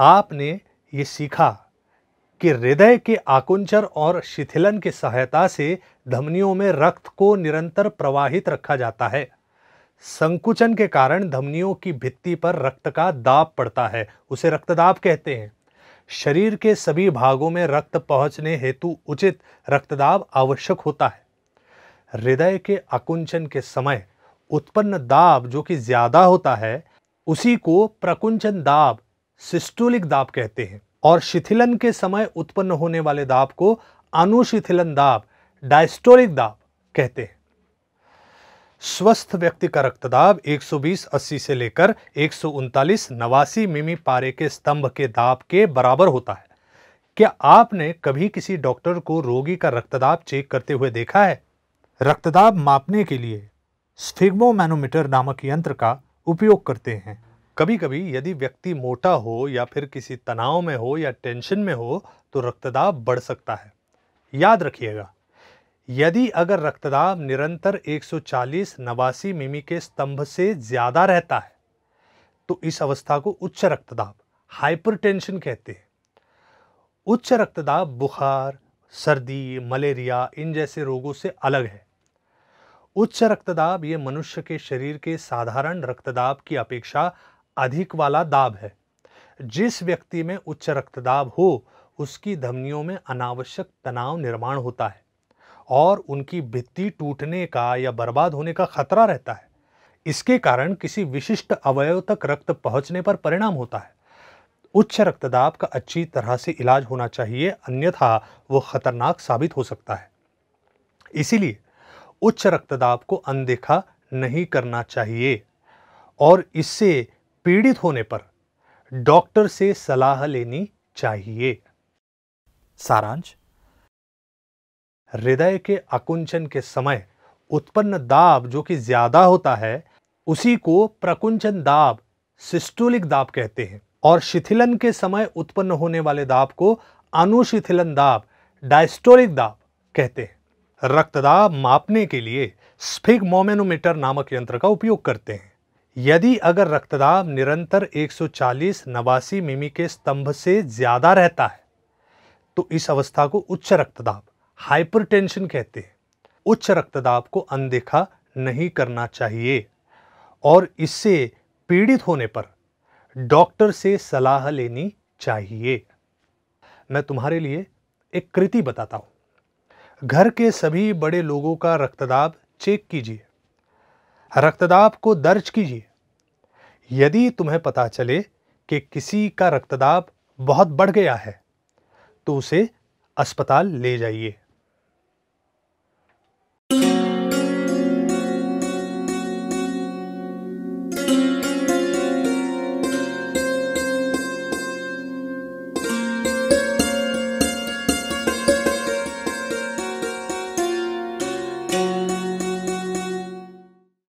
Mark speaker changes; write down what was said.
Speaker 1: आपने ये सीखा कि हृदय के आकुंचन और शिथिलन की सहायता से धमनियों में रक्त को निरंतर प्रवाहित रखा जाता है संकुचन के कारण धमनियों की भित्ति पर रक्त का दाब पड़ता है उसे रक्तदाब कहते हैं शरीर के सभी भागों में रक्त पहुंचने हेतु उचित रक्तदाब आवश्यक होता है हृदय के आकुंचन के समय उत्पन्न दाब जो कि ज़्यादा होता है उसी को प्रकुंचन दाब सिस्टोलिक दाब कहते हैं और शिथिलन के समय उत्पन्न होने वाले दाब को अनुशिथिलन दाब डायस्टोलिक दाब कहते हैं स्वस्थ व्यक्ति का रक्तदाब 120 80 से लेकर एक सौ नवासी मिमी पारे के स्तंभ के दाब के बराबर होता है क्या आपने कभी किसी डॉक्टर को रोगी का रक्तदाब चेक करते हुए देखा है रक्तदाब मापने के लिए स्फिग्मोमैनोमीटर नामक यंत्र का उपयोग करते हैं कभी कभी यदि व्यक्ति मोटा हो या फिर किसी तनाव में हो या टेंशन में हो तो रक्तदाब बढ़ सकता है याद रखिएगा यदि अगर रक्तदाब निरंतर 140 नवासी मिमी के स्तंभ से ज़्यादा रहता है तो इस अवस्था को उच्च रक्तदाब हाइपरटेंशन कहते हैं उच्च रक्तदाब बुखार सर्दी मलेरिया इन जैसे रोगों से अलग है उच्च रक्तदाब ये मनुष्य के शरीर के साधारण रक्तदाब की अपेक्षा अधिक वाला दाब है जिस व्यक्ति में उच्च रक्तदाब हो उसकी धमनियों में अनावश्यक तनाव निर्माण होता है और उनकी भित्ति टूटने का या बर्बाद होने का खतरा रहता है इसके कारण किसी विशिष्ट अवयव तक रक्त पहुंचने पर परिणाम होता है उच्च रक्तदाब का अच्छी तरह से इलाज होना चाहिए अन्यथा वो खतरनाक साबित हो सकता है इसीलिए उच्च रक्तदाब को अनदेखा नहीं करना चाहिए और इससे पीड़ित होने पर डॉक्टर से सलाह लेनी चाहिए सारांश हृदय के आकुंचन के समय उत्पन्न दाब जो कि ज्यादा होता है उसी को प्रकुंचन दाब सिस्टोलिक दाब कहते हैं और शिथिलन के समय उत्पन्न होने वाले दाब को अनुशिथिलन दाब डायस्टोलिक दाब कहते हैं रक्तदाब मापने के लिए स्फिग मोमेनोमीटर नामक यंत्र का उपयोग करते हैं यदि अगर रक्तदाब निरंतर 140 नवासी मिमी के स्तंभ से ज़्यादा रहता है तो इस अवस्था को उच्च रक्तदाब हाइपरटेंशन कहते हैं उच्च रक्तदाब को अनदेखा नहीं करना चाहिए और इससे पीड़ित होने पर डॉक्टर से सलाह लेनी चाहिए मैं तुम्हारे लिए एक कृति बताता हूँ घर के सभी बड़े लोगों का रक्तदाब चेक कीजिए रक्तदाब को दर्ज कीजिए यदि तुम्हें पता चले कि किसी का रक्तदाब बहुत बढ़ गया है तो उसे अस्पताल ले जाइए